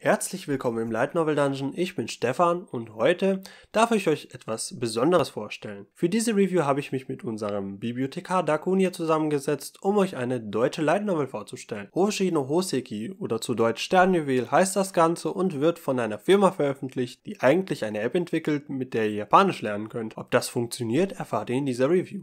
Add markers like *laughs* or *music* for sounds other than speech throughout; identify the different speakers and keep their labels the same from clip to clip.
Speaker 1: Herzlich willkommen im Light Novel Dungeon, ich bin Stefan und heute darf ich euch etwas Besonderes vorstellen. Für diese Review habe ich mich mit unserem Bibliothekar Dakunia zusammengesetzt, um euch eine deutsche Light Novel vorzustellen. Hoshino Hoseki oder zu Deutsch Sternjuwel heißt das Ganze und wird von einer Firma veröffentlicht, die eigentlich eine App entwickelt, mit der ihr Japanisch lernen könnt. Ob das funktioniert, erfahrt ihr in dieser Review.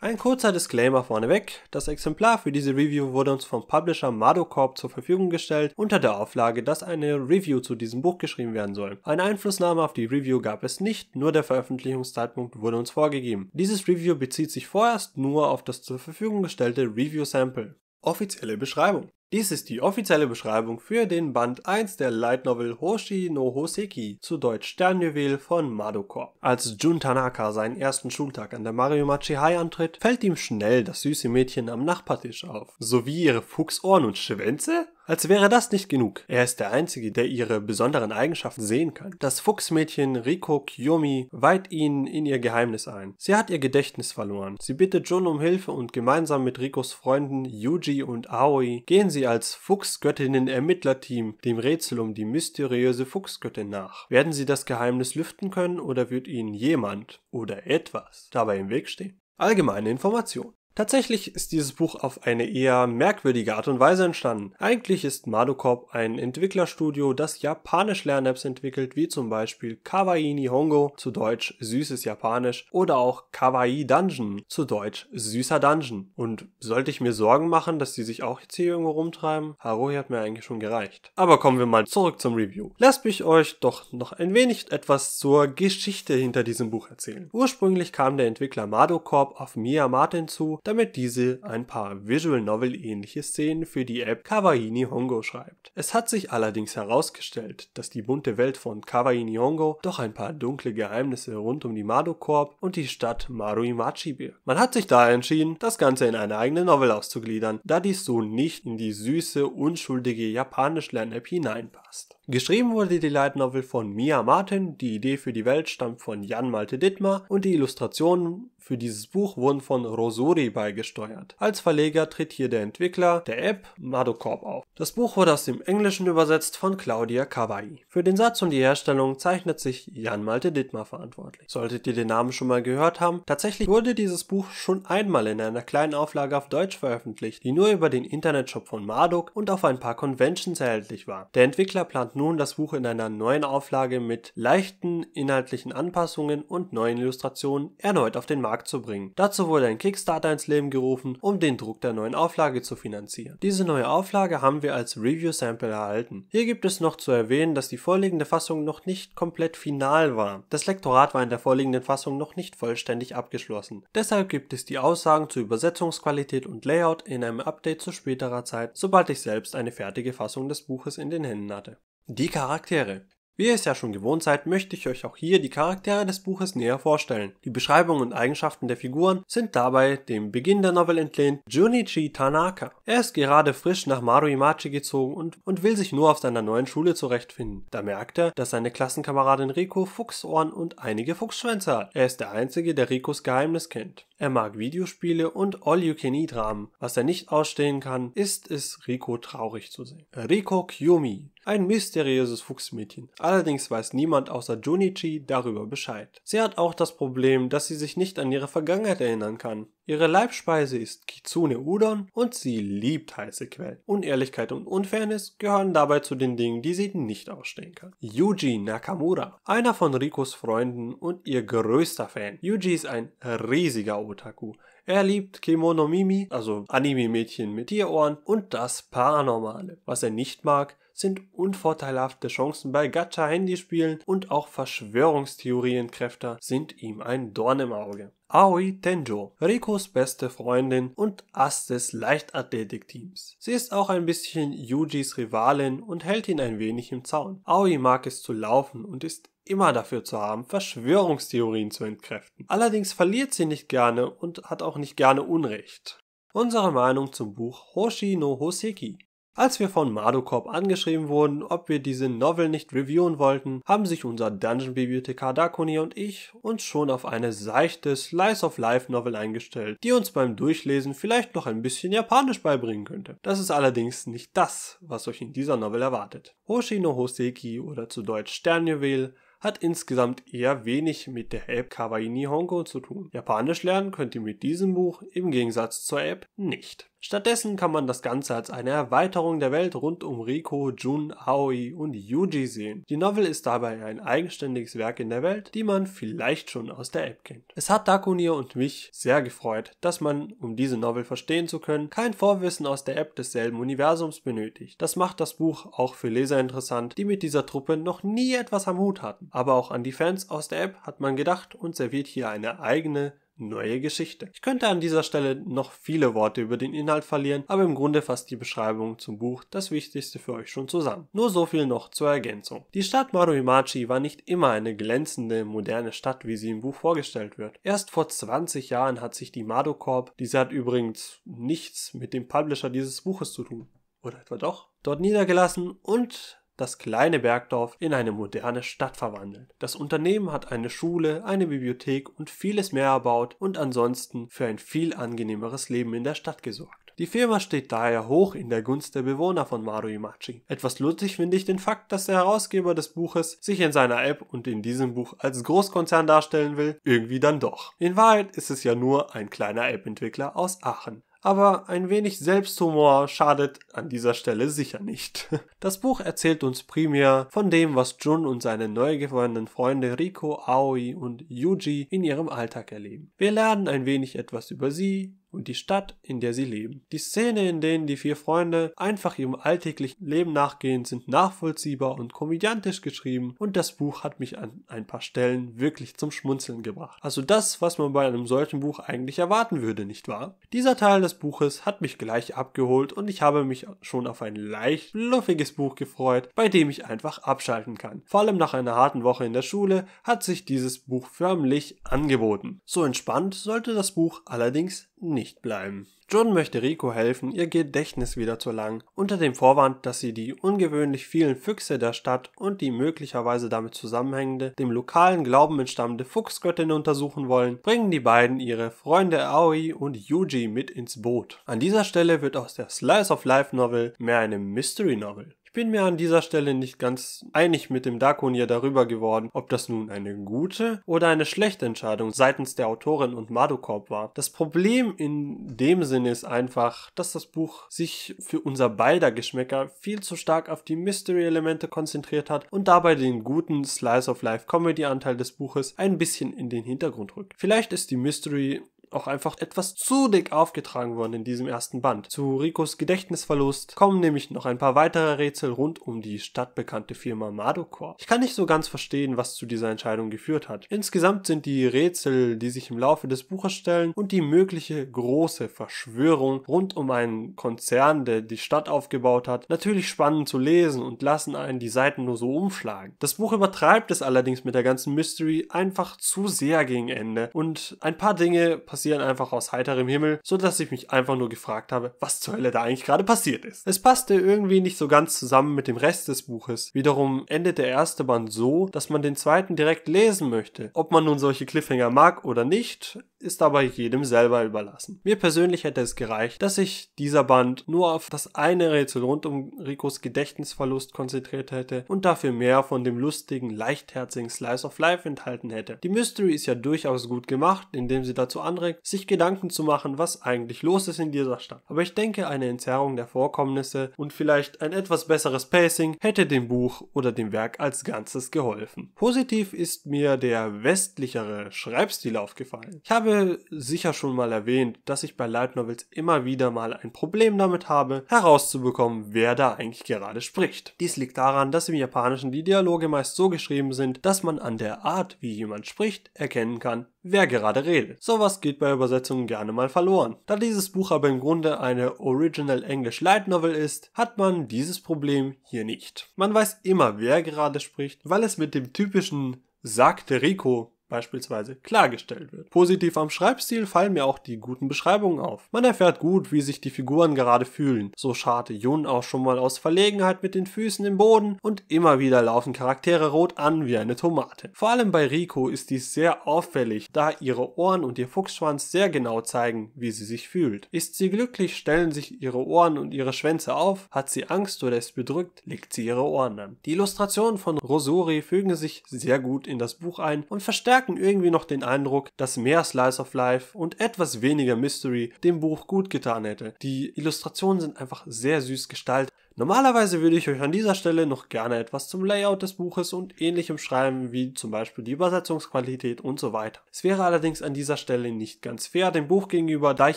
Speaker 1: Ein kurzer Disclaimer vorneweg. Das Exemplar für diese Review wurde uns vom Publisher Madocorp zur Verfügung gestellt, unter der Auflage, dass eine Review zu diesem Buch geschrieben werden soll. Eine Einflussnahme auf die Review gab es nicht, nur der Veröffentlichungszeitpunkt wurde uns vorgegeben. Dieses Review bezieht sich vorerst nur auf das zur Verfügung gestellte Review-Sample. Offizielle Beschreibung. Dies ist die offizielle Beschreibung für den Band 1 der Light Novel Hoshi no Hoseki, zu Deutsch Sternjuwel von Madokorb. Als Jun Tanaka seinen ersten Schultag an der Mariumachi High antritt, fällt ihm schnell das süße Mädchen am Nachbartisch auf, sowie ihre Fuchsohren und Schwänze? Als wäre das nicht genug. Er ist der Einzige, der ihre besonderen Eigenschaften sehen kann. Das Fuchsmädchen Riko Kyomi weiht ihnen in ihr Geheimnis ein. Sie hat ihr Gedächtnis verloren. Sie bittet Jun um Hilfe und gemeinsam mit Rikos Freunden Yuji und Aoi gehen sie als Fuchsgöttinnen-Ermittlerteam dem Rätsel um die mysteriöse Fuchsgöttin nach. Werden sie das Geheimnis lüften können oder wird ihnen jemand oder etwas dabei im Weg stehen? Allgemeine Information. Tatsächlich ist dieses Buch auf eine eher merkwürdige Art und Weise entstanden. Eigentlich ist Madocorp ein Entwicklerstudio, das japanisch Lern-Apps entwickelt, wie zum Beispiel Kawaii Nihongo, zu Deutsch süßes Japanisch, oder auch Kawaii Dungeon, zu Deutsch süßer Dungeon. Und sollte ich mir Sorgen machen, dass die sich auch jetzt hier irgendwo rumtreiben? Haruhi hat mir eigentlich schon gereicht. Aber kommen wir mal zurück zum Review. Lasst mich euch doch noch ein wenig etwas zur Geschichte hinter diesem Buch erzählen. Ursprünglich kam der Entwickler Madocorp auf Miyamoto zu, damit diese ein paar Visual Novel ähnliche Szenen für die App Kawaii ni Hongo schreibt. Es hat sich allerdings herausgestellt, dass die bunte Welt von Kawaii ni Hongo doch ein paar dunkle Geheimnisse rund um die Mado Corp und die Stadt Maruimachi birgt. Man hat sich daher entschieden, das Ganze in eine eigene Novel auszugliedern, da dies so nicht in die süße, unschuldige Japanisch-Lern-App hineinpasst. Geschrieben wurde die Light Novel von Mia Martin, die Idee für die Welt stammt von Jan Malte Dittmar und die Illustrationen für dieses Buch wurden von Rosori beigesteuert. Als Verleger tritt hier der Entwickler der App Madokorb auf. Das Buch wurde aus dem Englischen übersetzt von Claudia Kawai. Für den Satz und die Herstellung zeichnet sich Jan Malte Dittmar verantwortlich. Solltet ihr den Namen schon mal gehört haben, tatsächlich wurde dieses Buch schon einmal in einer kleinen Auflage auf Deutsch veröffentlicht, die nur über den Internetshop von Marduk und auf ein paar Conventions erhältlich war. Der Entwickler plant nun das Buch in einer neuen Auflage mit leichten inhaltlichen Anpassungen und neuen Illustrationen erneut auf den Markt Markt zu bringen. Dazu wurde ein Kickstarter ins Leben gerufen, um den Druck der neuen Auflage zu finanzieren. Diese neue Auflage haben wir als Review-Sample erhalten. Hier gibt es noch zu erwähnen, dass die vorliegende Fassung noch nicht komplett final war. Das Lektorat war in der vorliegenden Fassung noch nicht vollständig abgeschlossen. Deshalb gibt es die Aussagen zur Übersetzungsqualität und Layout in einem Update zu späterer Zeit, sobald ich selbst eine fertige Fassung des Buches in den Händen hatte. Die Charaktere. Wie ihr es ja schon gewohnt seid, möchte ich euch auch hier die Charaktere des Buches näher vorstellen. Die Beschreibungen und Eigenschaften der Figuren sind dabei dem Beginn der Novel entlehnt Junichi Tanaka. Er ist gerade frisch nach Maruimachi gezogen und, und will sich nur auf seiner neuen Schule zurechtfinden. Da merkt er, dass seine Klassenkameradin Riko Fuchsohren und einige Fuchsschwänze hat. Er ist der Einzige, der Rikos Geheimnis kennt. Er mag Videospiele und All-You-Can-Eat-Rahmen. Was er nicht ausstehen kann, ist es, Rico traurig zu sehen. Rico Kyomi, ein mysteriöses Fuchsmädchen. Allerdings weiß niemand außer Junichi darüber Bescheid. Sie hat auch das Problem, dass sie sich nicht an ihre Vergangenheit erinnern kann. Ihre Leibspeise ist Kitsune Udon und sie liebt heiße Quellen. Unehrlichkeit und Unfairness gehören dabei zu den Dingen, die sie nicht ausstehen kann. Yuji Nakamura, einer von Rikos Freunden und ihr größter Fan. Yuji ist ein riesiger Otaku. Er liebt Kimono Mimi, also Anime-Mädchen mit Tierohren und das Paranormale. Was er nicht mag, sind unvorteilhafte Chancen bei Gacha-Handyspielen und auch Verschwörungstheorienkräfte sind ihm ein Dorn im Auge. Aoi Tenjo, Rikos beste Freundin und Ass des Leichtathletikteams. Sie ist auch ein bisschen Yujis Rivalin und hält ihn ein wenig im Zaun. Aoi mag es zu laufen und ist immer dafür zu haben, Verschwörungstheorien zu entkräften. Allerdings verliert sie nicht gerne und hat auch nicht gerne Unrecht. Unsere Meinung zum Buch Hoshi no Hoseki. Als wir von Madocorp angeschrieben wurden, ob wir diese Novel nicht reviewen wollten, haben sich unser Dungeon-Bibliothekar Dakuni und ich uns schon auf eine seichte Slice-of-Life-Novel eingestellt, die uns beim Durchlesen vielleicht noch ein bisschen Japanisch beibringen könnte. Das ist allerdings nicht das, was euch in dieser Novel erwartet. Hoshino Hoseki oder zu Deutsch Sternjuwel hat insgesamt eher wenig mit der App Kawaii Nihongo zu tun. Japanisch lernen könnt ihr mit diesem Buch im Gegensatz zur App nicht. Stattdessen kann man das Ganze als eine Erweiterung der Welt rund um Riko, Jun, Aoi und Yuji sehen. Die Novel ist dabei ein eigenständiges Werk in der Welt, die man vielleicht schon aus der App kennt. Es hat Dakunir und mich sehr gefreut, dass man, um diese Novel verstehen zu können, kein Vorwissen aus der App desselben Universums benötigt. Das macht das Buch auch für Leser interessant, die mit dieser Truppe noch nie etwas am Hut hatten. Aber auch an die Fans aus der App hat man gedacht und serviert hier eine eigene neue Geschichte. Ich könnte an dieser Stelle noch viele Worte über den Inhalt verlieren, aber im Grunde fasst die Beschreibung zum Buch das Wichtigste für euch schon zusammen. Nur so viel noch zur Ergänzung. Die Stadt Maruimachi war nicht immer eine glänzende, moderne Stadt, wie sie im Buch vorgestellt wird. Erst vor 20 Jahren hat sich die Mado Corp, diese hat übrigens nichts mit dem Publisher dieses Buches zu tun, oder etwa doch, dort niedergelassen und das kleine Bergdorf in eine moderne Stadt verwandelt. Das Unternehmen hat eine Schule, eine Bibliothek und vieles mehr erbaut und ansonsten für ein viel angenehmeres Leben in der Stadt gesorgt. Die Firma steht daher hoch in der Gunst der Bewohner von Maruimachi. Etwas lustig finde ich den Fakt, dass der Herausgeber des Buches sich in seiner App und in diesem Buch als Großkonzern darstellen will, irgendwie dann doch. In Wahrheit ist es ja nur ein kleiner App-Entwickler aus Aachen aber ein wenig Selbsthumor schadet an dieser Stelle sicher nicht. *laughs* Das Buch erzählt uns primär von dem, was Jun und seine neu gewonnenen Freunde Riko, Aoi und Yuji in ihrem Alltag erleben. Wir lernen ein wenig etwas über sie, und die Stadt, in der sie leben. Die Szene, in denen die vier Freunde einfach ihrem alltäglichen Leben nachgehen, sind nachvollziehbar und komödiantisch geschrieben und das Buch hat mich an ein paar Stellen wirklich zum Schmunzeln gebracht. Also das, was man bei einem solchen Buch eigentlich erwarten würde, nicht wahr? Dieser Teil des Buches hat mich gleich abgeholt und ich habe mich schon auf ein leicht luffiges Buch gefreut, bei dem ich einfach abschalten kann. Vor allem nach einer harten Woche in der Schule hat sich dieses Buch förmlich angeboten. So entspannt sollte das Buch allerdings nicht nicht bleiben. John möchte Rico helfen, ihr Gedächtnis wieder zu langen, unter dem Vorwand, dass sie die ungewöhnlich vielen Füchse der Stadt und die möglicherweise damit zusammenhängende, dem lokalen Glauben entstammende Fuchsgöttin untersuchen wollen, bringen die beiden ihre Freunde Aoi und Yuji mit ins Boot. An dieser Stelle wird aus der Slice of Life Novel mehr eine Mystery Novel. Ich bin mir an dieser Stelle nicht ganz einig mit dem Dakonier darüber geworden, ob das nun eine gute oder eine schlechte Entscheidung seitens der Autorin und Madokorb war. Das Problem in dem Sinne ist einfach, dass das Buch sich für unser beider Geschmäcker viel zu stark auf die Mystery-Elemente konzentriert hat und dabei den guten Slice of Life Comedy-Anteil des Buches ein bisschen in den Hintergrund rückt. Vielleicht ist die Mystery auch einfach etwas zu dick aufgetragen worden in diesem ersten Band. Zu Rikos Gedächtnisverlust kommen nämlich noch ein paar weitere Rätsel rund um die stadtbekannte Firma Madokor. Ich kann nicht so ganz verstehen, was zu dieser Entscheidung geführt hat. Insgesamt sind die Rätsel, die sich im Laufe des Buches stellen und die mögliche große Verschwörung rund um einen Konzern, der die Stadt aufgebaut hat, natürlich spannend zu lesen und lassen einen die Seiten nur so umschlagen. Das Buch übertreibt es allerdings mit der ganzen Mystery einfach zu sehr gegen Ende und ein paar Dinge passieren passieren einfach aus heiterem Himmel, so dass ich mich einfach nur gefragt habe, was zur Hölle da eigentlich gerade passiert ist. Es passte irgendwie nicht so ganz zusammen mit dem Rest des Buches. Wiederum endet der erste Band so, dass man den zweiten direkt lesen möchte. Ob man nun solche Cliffhanger mag oder nicht, ist aber jedem selber überlassen. Mir persönlich hätte es gereicht, dass sich dieser Band nur auf das eine Rätsel rund um Ricos Gedächtnisverlust konzentriert hätte und dafür mehr von dem lustigen, leichtherzigen Slice of Life enthalten hätte. Die Mystery ist ja durchaus gut gemacht, indem sie dazu anregt, sich Gedanken zu machen, was eigentlich los ist in dieser Stadt. Aber ich denke, eine Entzerrung der Vorkommnisse und vielleicht ein etwas besseres Pacing hätte dem Buch oder dem Werk als Ganzes geholfen. Positiv ist mir der westlichere Schreibstil aufgefallen. Ich habe habe sicher schon mal erwähnt, dass ich bei Light Novels immer wieder mal ein Problem damit habe, herauszubekommen, wer da eigentlich gerade spricht. Dies liegt daran, dass im Japanischen die Dialoge meist so geschrieben sind, dass man an der Art, wie jemand spricht, erkennen kann, wer gerade redet. Sowas geht bei Übersetzungen gerne mal verloren. Da dieses Buch aber im Grunde eine Original English Light Novel ist, hat man dieses Problem hier nicht. Man weiß immer, wer gerade spricht, weil es mit dem typischen sagte Rico beispielsweise klargestellt wird. Positiv am Schreibstil fallen mir auch die guten Beschreibungen auf. Man erfährt gut, wie sich die Figuren gerade fühlen. So scharte Jun auch schon mal aus Verlegenheit mit den Füßen im Boden und immer wieder laufen Charaktere rot an wie eine Tomate. Vor allem bei Rico ist dies sehr auffällig, da ihre Ohren und ihr Fuchsschwanz sehr genau zeigen, wie sie sich fühlt. Ist sie glücklich, stellen sich ihre Ohren und ihre Schwänze auf. Hat sie Angst oder ist bedrückt, legt sie ihre Ohren an. Die Illustrationen von Rosori fügen sich sehr gut in das Buch ein und verstärken verstärken irgendwie noch den Eindruck, dass mehr Slice of Life und etwas weniger Mystery dem Buch gut getan hätte. Die Illustrationen sind einfach sehr süß gestaltet. Normalerweise würde ich euch an dieser Stelle noch gerne etwas zum Layout des Buches und ähnlichem schreiben, wie zum Beispiel die Übersetzungsqualität und so weiter. Es wäre allerdings an dieser Stelle nicht ganz fair dem Buch gegenüber, da ich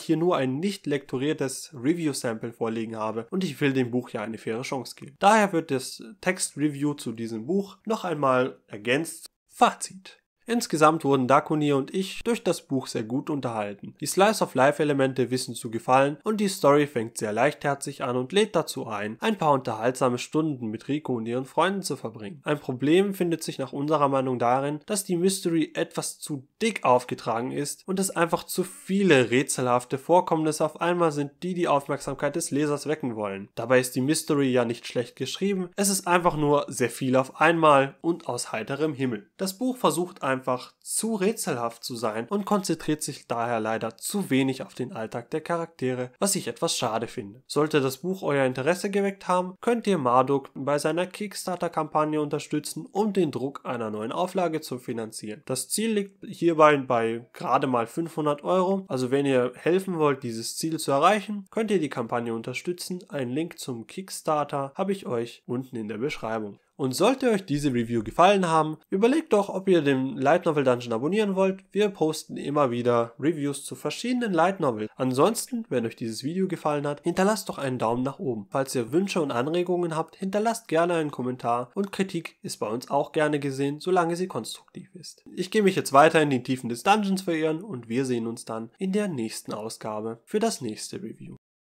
Speaker 1: hier nur ein nicht lektoriertes Review-Sample vorliegen habe und ich will dem Buch ja eine faire Chance geben. Daher wird das Text-Review zu diesem Buch noch einmal ergänzt. Fazit. Insgesamt wurden Dakuni und ich durch das Buch sehr gut unterhalten. Die Slice-of-Life-Elemente wissen zu gefallen und die Story fängt sehr leichtherzig an und lädt dazu ein, ein paar unterhaltsame Stunden mit Rico und ihren Freunden zu verbringen. Ein Problem findet sich nach unserer Meinung darin, dass die Mystery etwas zu dick aufgetragen ist und es einfach zu viele rätselhafte Vorkommnisse auf einmal sind, die die Aufmerksamkeit des Lesers wecken wollen. Dabei ist die Mystery ja nicht schlecht geschrieben, es ist einfach nur sehr viel auf einmal und aus heiterem Himmel. Das Buch versucht einfach zu rätselhaft zu sein und konzentriert sich daher leider zu wenig auf den Alltag der Charaktere, was ich etwas schade finde. Sollte das Buch euer Interesse geweckt haben, könnt ihr Marduk bei seiner Kickstarter-Kampagne unterstützen, um den Druck einer neuen Auflage zu finanzieren. Das Ziel liegt hierbei bei gerade mal 500 Euro, also wenn ihr helfen wollt, dieses Ziel zu erreichen, könnt ihr die Kampagne unterstützen. Einen Link zum Kickstarter habe ich euch unten in der Beschreibung. Und sollte euch diese Review gefallen haben, überlegt doch, ob ihr den Light Novel Dungeon abonnieren wollt. Wir posten immer wieder Reviews zu verschiedenen Light Novels. Ansonsten, wenn euch dieses Video gefallen hat, hinterlasst doch einen Daumen nach oben. Falls ihr Wünsche und Anregungen habt, hinterlasst gerne einen Kommentar und Kritik ist bei uns auch gerne gesehen, solange sie konstruktiv ist. Ich gehe mich jetzt weiter in die Tiefen des Dungeons verirren und wir sehen uns dann in der nächsten Ausgabe für das nächste Review.